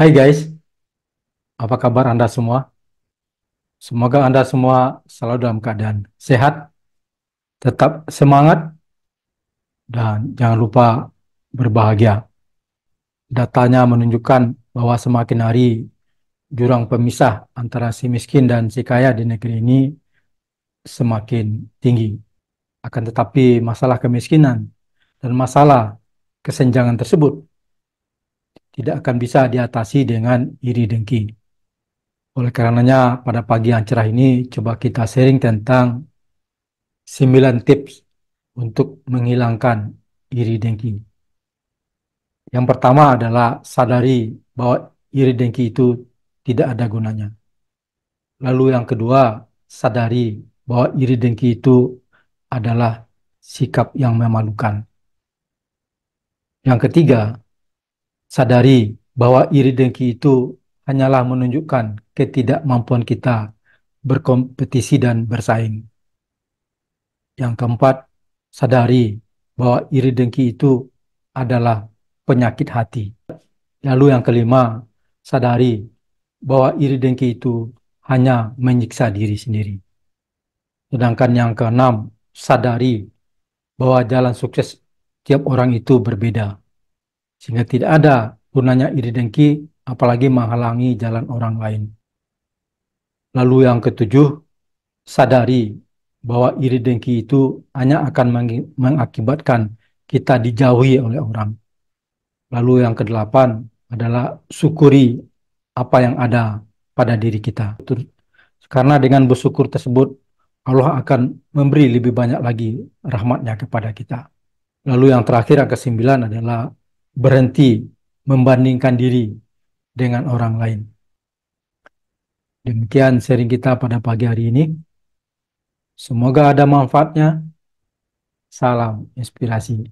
Hai guys, apa kabar Anda semua? Semoga Anda semua selalu dalam keadaan sehat, tetap semangat, dan jangan lupa berbahagia. Datanya menunjukkan bahwa semakin hari jurang pemisah antara si miskin dan si kaya di negeri ini semakin tinggi. Akan tetapi masalah kemiskinan dan masalah kesenjangan tersebut tidak akan bisa diatasi dengan iri dengki. Oleh karenanya, pada pagi yang cerah ini, coba kita sharing tentang 9 tips untuk menghilangkan iri dengki. Yang pertama adalah sadari bahwa iri dengki itu tidak ada gunanya. Lalu yang kedua, sadari bahwa iri dengki itu adalah sikap yang memalukan. Yang ketiga, sadari bahwa iri dengki itu hanyalah menunjukkan ketidakmampuan kita berkompetisi dan bersaing. Yang keempat, sadari bahwa iri dengki itu adalah penyakit hati. Lalu yang kelima, sadari bahwa iri dengki itu hanya menyiksa diri sendiri. Sedangkan yang keenam, sadari bahwa jalan sukses tiap orang itu berbeda sehingga tidak ada gunanya iri dengki apalagi menghalangi jalan orang lain. Lalu yang ketujuh, sadari bahwa iri dengki itu hanya akan mengakibatkan kita dijauhi oleh orang. Lalu yang kedelapan adalah syukuri apa yang ada pada diri kita. Karena dengan bersyukur tersebut, Allah akan memberi lebih banyak lagi rahmatnya kepada kita. Lalu yang terakhir yang kesembilan adalah berhenti membandingkan diri dengan orang lain. Demikian sharing kita pada pagi hari ini. Semoga ada manfaatnya. Salam inspirasi.